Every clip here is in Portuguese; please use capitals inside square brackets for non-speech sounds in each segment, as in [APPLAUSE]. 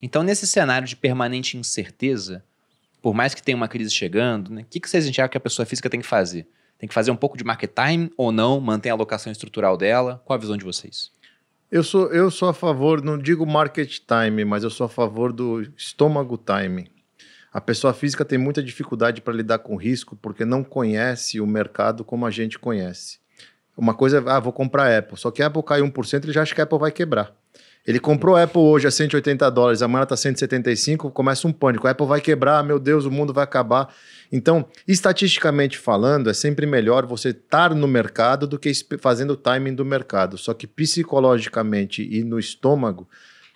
Então, nesse cenário de permanente incerteza, por mais que tenha uma crise chegando, o né, que, que vocês acham que a pessoa física tem que fazer? Tem que fazer um pouco de market time ou não? Mantém a alocação estrutural dela? Qual a visão de vocês? Eu sou, eu sou a favor, não digo market time, mas eu sou a favor do estômago time. A pessoa física tem muita dificuldade para lidar com risco porque não conhece o mercado como a gente conhece. Uma coisa é, ah, vou comprar Apple, só que a Apple cai 1%, ele já acha que a Apple vai quebrar. Ele comprou a Apple hoje a 180 dólares, amanhã está 175, começa um pânico. A Apple vai quebrar, meu Deus, o mundo vai acabar. Então, estatisticamente falando, é sempre melhor você estar no mercado do que fazendo o timing do mercado. Só que psicologicamente e no estômago,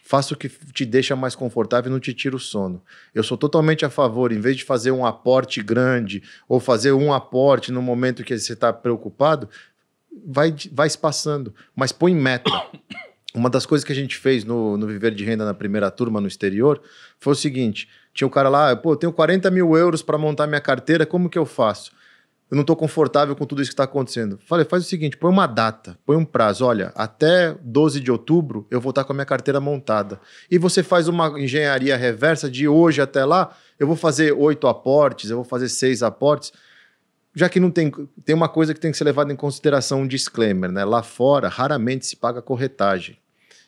faça o que te deixa mais confortável e não te tira o sono. Eu sou totalmente a favor, em vez de fazer um aporte grande ou fazer um aporte no momento que você está preocupado, vai, vai espaçando, mas põe meta uma das coisas que a gente fez no, no Viver de Renda na primeira turma no exterior foi o seguinte: tinha o um cara lá, pô, eu tenho 40 mil euros para montar minha carteira, como que eu faço? Eu não estou confortável com tudo isso que está acontecendo. Falei, faz o seguinte: põe uma data, põe um prazo. Olha, até 12 de outubro eu vou estar tá com a minha carteira montada. E você faz uma engenharia reversa de hoje até lá, eu vou fazer oito aportes, eu vou fazer seis aportes já que não tem, tem uma coisa que tem que ser levada em consideração, um disclaimer, né? Lá fora, raramente se paga corretagem.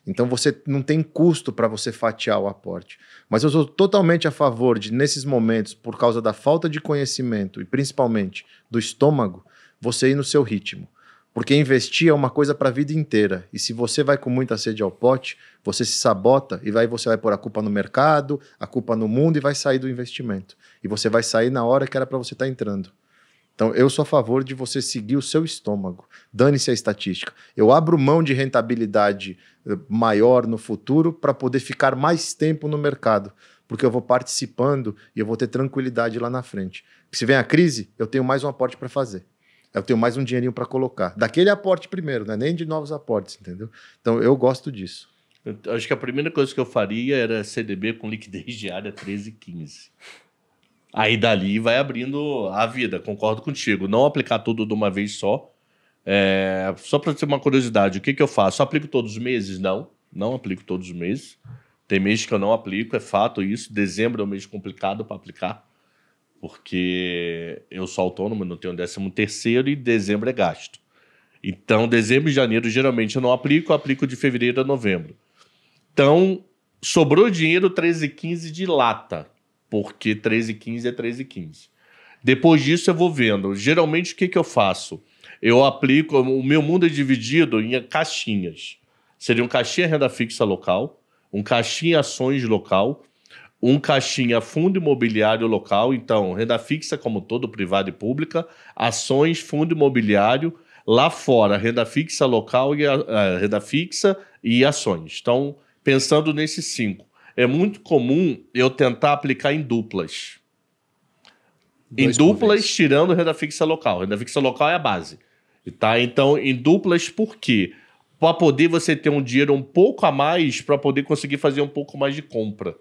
Então você não tem custo para você fatiar o aporte. Mas eu sou totalmente a favor de, nesses momentos, por causa da falta de conhecimento e principalmente do estômago, você ir no seu ritmo. Porque investir é uma coisa para a vida inteira. E se você vai com muita sede ao pote, você se sabota e vai você vai pôr a culpa no mercado, a culpa no mundo e vai sair do investimento. E você vai sair na hora que era para você estar tá entrando. Então, eu sou a favor de você seguir o seu estômago. Dane-se a estatística. Eu abro mão de rentabilidade eh, maior no futuro para poder ficar mais tempo no mercado, porque eu vou participando e eu vou ter tranquilidade lá na frente. Se vem a crise, eu tenho mais um aporte para fazer. Eu tenho mais um dinheirinho para colocar. Daquele aporte primeiro, né? nem de novos aportes, entendeu? Então, eu gosto disso. Eu acho que a primeira coisa que eu faria era CDB com liquidez diária 13 e 15. Aí dali vai abrindo a vida, concordo contigo. Não aplicar tudo de uma vez só. É, só para ter uma curiosidade, o que, que eu faço? Eu aplico todos os meses? Não, não aplico todos os meses. Tem meses que eu não aplico, é fato isso. Dezembro é um mês complicado para aplicar, porque eu sou autônomo, não tenho décimo terceiro e dezembro é gasto. Então, dezembro e janeiro geralmente eu não aplico, eu aplico de fevereiro a novembro. Então, sobrou dinheiro e 15 de lata porque 13 e 15 é 13 e 15. Depois disso eu vou vendo. Geralmente o que, que eu faço? Eu aplico, o meu mundo é dividido em caixinhas. Seria um caixinha renda fixa local, um caixinha ações local, um caixinha fundo imobiliário local, então renda fixa como todo privado e pública, ações, fundo imobiliário, lá fora renda fixa local e a, a, renda fixa e ações. Então, pensando nesses cinco é muito comum eu tentar aplicar em duplas. Dois em duplas, vez. tirando renda fixa local. Renda fixa local é a base. Tá? Então, em duplas, por quê? Para poder você ter um dinheiro um pouco a mais para poder conseguir fazer um pouco mais de compra.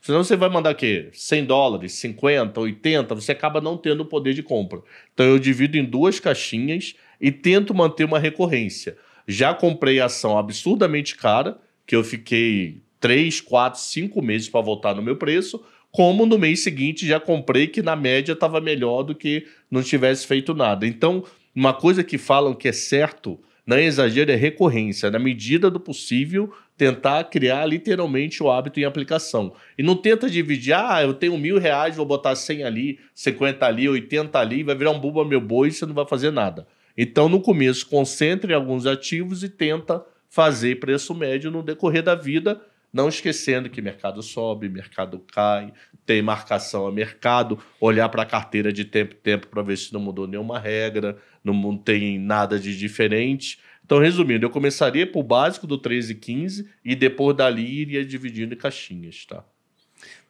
Senão você vai mandar o quê? 100 dólares, 50, 80, você acaba não tendo o poder de compra. Então eu divido em duas caixinhas e tento manter uma recorrência. Já comprei ação absurdamente cara, que eu fiquei 3, 4, 5 meses para voltar no meu preço, como no mês seguinte já comprei que na média estava melhor do que não tivesse feito nada. Então, uma coisa que falam que é certo, não é exagero, é recorrência. Na medida do possível, tentar criar literalmente o hábito em aplicação. E não tenta dividir, ah, eu tenho mil reais, vou botar 100 ali, 50 ali, 80 ali, vai virar um buba meu boi e você não vai fazer nada. Então, no começo, concentre alguns ativos e tenta fazer preço médio no decorrer da vida não esquecendo que mercado sobe, mercado cai, tem marcação a mercado, olhar para a carteira de tempo em tempo para ver se não mudou nenhuma regra, não tem nada de diferente. Então, resumindo, eu começaria por básico do 13,15 e depois dali iria dividindo em caixinhas, tá?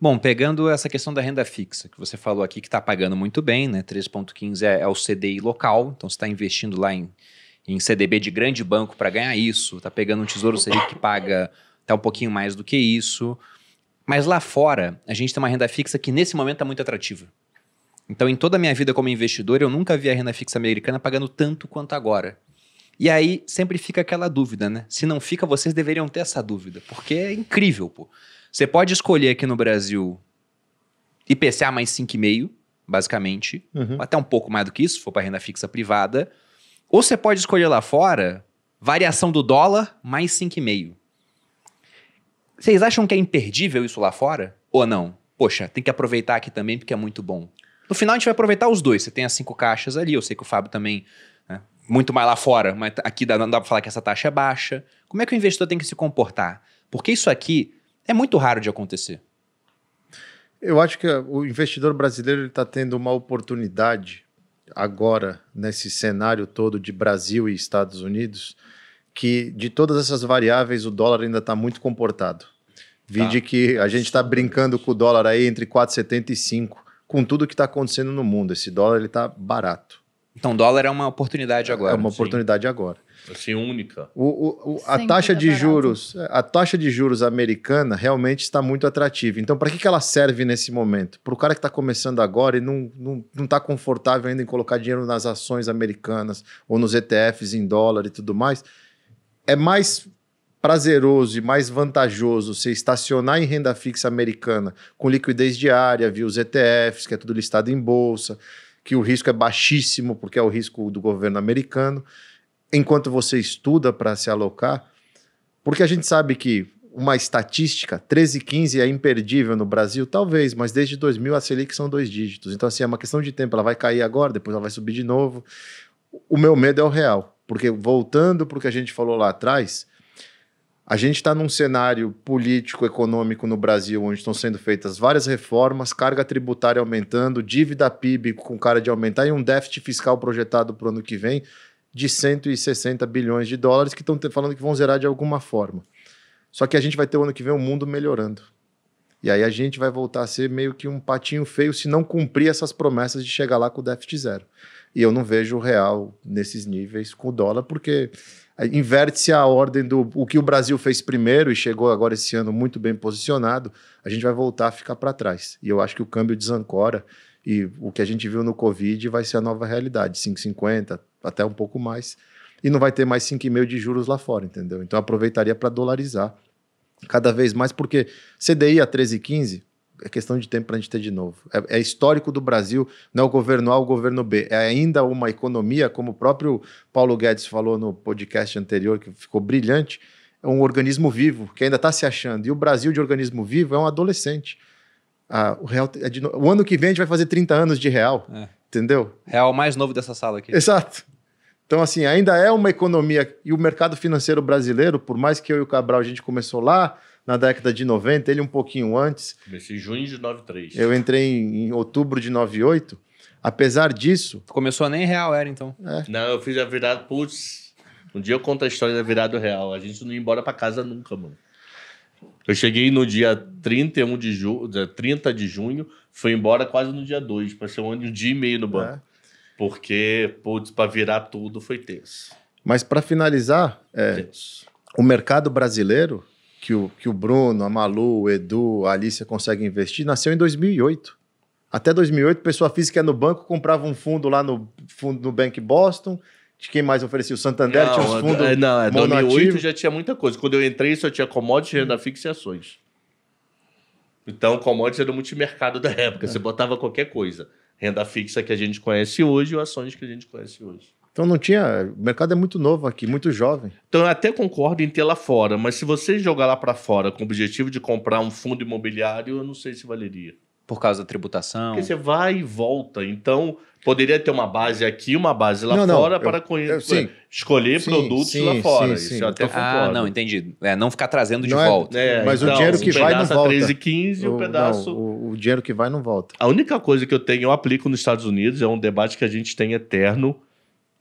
Bom, pegando essa questão da renda fixa, que você falou aqui que está pagando muito bem, né? 3,15 é, é, o CDI local, então você está investindo lá em, em CDB de grande banco para ganhar isso, está pegando um tesouro Selic que paga está um pouquinho mais do que isso. Mas lá fora, a gente tem uma renda fixa que nesse momento está é muito atrativa. Então, em toda a minha vida como investidor, eu nunca vi a renda fixa americana pagando tanto quanto agora. E aí sempre fica aquela dúvida, né? Se não fica, vocês deveriam ter essa dúvida, porque é incrível, pô. Você pode escolher aqui no Brasil IPCA mais 5,5, basicamente, uhum. até um pouco mais do que isso, se for para renda fixa privada. Ou você pode escolher lá fora variação do dólar mais 5,5. Vocês acham que é imperdível isso lá fora? Ou não? Poxa, tem que aproveitar aqui também porque é muito bom. No final a gente vai aproveitar os dois. Você tem as cinco caixas ali, eu sei que o Fábio também, né, muito mais lá fora, mas aqui dá, não dá para falar que essa taxa é baixa. Como é que o investidor tem que se comportar? Porque isso aqui é muito raro de acontecer. Eu acho que o investidor brasileiro está tendo uma oportunidade agora, nesse cenário todo de Brasil e Estados Unidos, que de todas essas variáveis o dólar ainda está muito comportado. Vide tá. que a gente está brincando com o dólar aí entre 4,75, e com tudo que está acontecendo no mundo. Esse dólar ele está barato. Então, dólar é uma oportunidade é agora. É uma sim. oportunidade agora. Assim, única. O, o, o, a taxa tá de barato. juros, a taxa de juros americana realmente está muito atrativa. Então, para que, que ela serve nesse momento? Para o cara que está começando agora e não está não, não tá confortável ainda em colocar dinheiro nas ações americanas ou nos ETFs em dólar e tudo mais, é mais prazeroso e mais vantajoso você estacionar em renda fixa americana com liquidez diária, via os ETFs, que é tudo listado em bolsa, que o risco é baixíssimo porque é o risco do governo americano, enquanto você estuda para se alocar, porque a gente sabe que uma estatística, 13, 15 é imperdível no Brasil, talvez, mas desde 2000 a Selic são dois dígitos. Então, assim, é uma questão de tempo, ela vai cair agora, depois ela vai subir de novo. O meu medo é o real porque voltando para o que a gente falou lá atrás, a gente está num cenário político, econômico no Brasil, onde estão sendo feitas várias reformas, carga tributária aumentando, dívida PIB com cara de aumentar e um déficit fiscal projetado para o ano que vem de 160 bilhões de dólares, que estão falando que vão zerar de alguma forma. Só que a gente vai ter o ano que vem o um mundo melhorando. E aí a gente vai voltar a ser meio que um patinho feio se não cumprir essas promessas de chegar lá com o déficit zero. E eu não vejo o real nesses níveis com o dólar, porque inverte-se a ordem do o que o Brasil fez primeiro e chegou agora esse ano muito bem posicionado, a gente vai voltar a ficar para trás. E eu acho que o câmbio desancora e o que a gente viu no Covid vai ser a nova realidade, 5,50 até um pouco mais. E não vai ter mais 5,5 de juros lá fora, entendeu? Então aproveitaria para dolarizar cada vez mais, porque CDI a 13,15 é questão de tempo para a gente ter de novo. É, é, histórico do Brasil, não é o governo A, o governo B. É ainda uma economia, como o próprio Paulo Guedes falou no podcast anterior, que ficou brilhante, é um organismo vivo, que ainda está se achando. E o Brasil de organismo vivo é um adolescente. Ah, o, real, é de, o, ano que vem a gente vai fazer 30 anos de real, é. entendeu? Real mais novo dessa sala aqui. Exato. Então, assim, ainda é uma economia. E o mercado financeiro brasileiro, por mais que eu e o Cabral a gente começou lá na década de 90, ele um pouquinho antes. Comecei em junho de 93. Eu entrei em, em outubro de 98. Apesar disso. Começou nem real, era então. É. Não, eu fiz a virada. Putz, um dia eu conto a história da virada real. A gente não ia embora pra casa nunca, mano. Eu cheguei no dia 31 de junho, 30 de junho, fui embora quase no dia 2, passei um um dia e meio no banco. É. Porque, putz, pra virar tudo foi tenso. Mas para finalizar, é, o mercado brasileiro que o, que o Bruno, a Malu, o Edu, a Alicia conseguem investir, nasceu em 2008. Até 2008, pessoa física no banco comprava um fundo lá no fundo do Bank Boston. De quem mais oferecia? O Santander não, tinha os fundos. É, não, é, 2008 já tinha muita coisa. Quando eu entrei, só tinha commodities, renda fixa e ações. Então, commodities era o multimercado da época. É. Você botava qualquer coisa. Renda fixa que a gente conhece hoje ou ações que a gente conhece hoje. Então não tinha. O mercado é muito novo aqui, muito jovem. Então eu até concordo em ter lá fora, mas se você jogar lá para fora com o objetivo de comprar um fundo imobiliário, eu não sei se valeria. Por causa da tributação. Porque você vai e volta. Então, poderia ter uma base aqui, uma base lá não, fora para conhecer, eu, é, escolher sim, produtos sim, lá fora. Sim, Isso até então, ah, não, entendi. É, não ficar trazendo de não é- volta. É, é, mas então, o dinheiro que um vai não volta. 13, 15, o, um pedaço... o, o dinheiro que vai não volta. A única coisa que eu tenho, eu aplico nos Estados Unidos, é um debate que a gente tem eterno,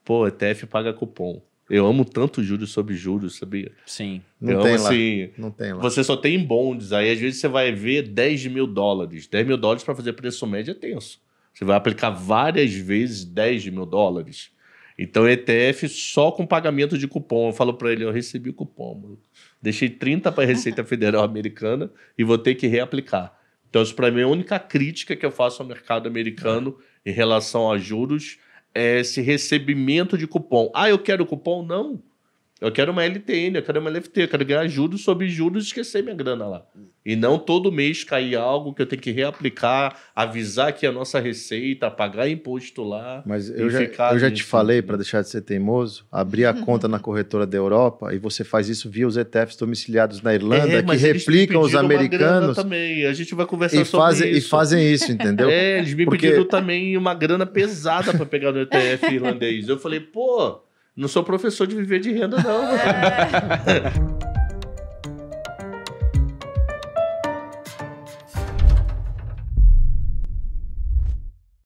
Pô, ETF paga cupom. Eu amo tanto juros sobre juros, sabia? Sim. Não tem amo, lá. Assim, não tem lá. Você só tem em bonds. Aí às vezes você vai ver 10 mil dólares. 10 mil dólares para fazer preço médio é tenso. Você vai aplicar várias vezes 10 mil dólares. Então, ETF só com pagamento de cupom. Eu falo para ele, eu recebi o cupom. Mano. Deixei 30 para a Receita [LAUGHS] Federal Americana e vou ter que reaplicar. Então, isso para mim é a única crítica que eu faço ao mercado americano é. em relação a juros esse recebimento de cupom. Ah, eu quero cupom? Não. Eu quero uma LTN, eu quero uma LFT, eu quero ganhar juros sobre juros e esquecer minha grana lá. E não todo mês cair algo que eu tenho que reaplicar, avisar aqui a nossa receita, pagar imposto lá. Mas eu já, eu já te falei, para deixar de ser teimoso, abrir a conta na corretora da Europa e você faz isso via os ETFs domiciliados na Irlanda, é, que replicam os americanos. também. A gente vai conversar e sobre isso. E fazem isso, entendeu? [LAUGHS] É, eles me Porque... pediram também uma grana pesada para pegar no ETF [LAUGHS] irlandês. Eu falei, pô não sou professor de viver de renda, não. É. [LAUGHS]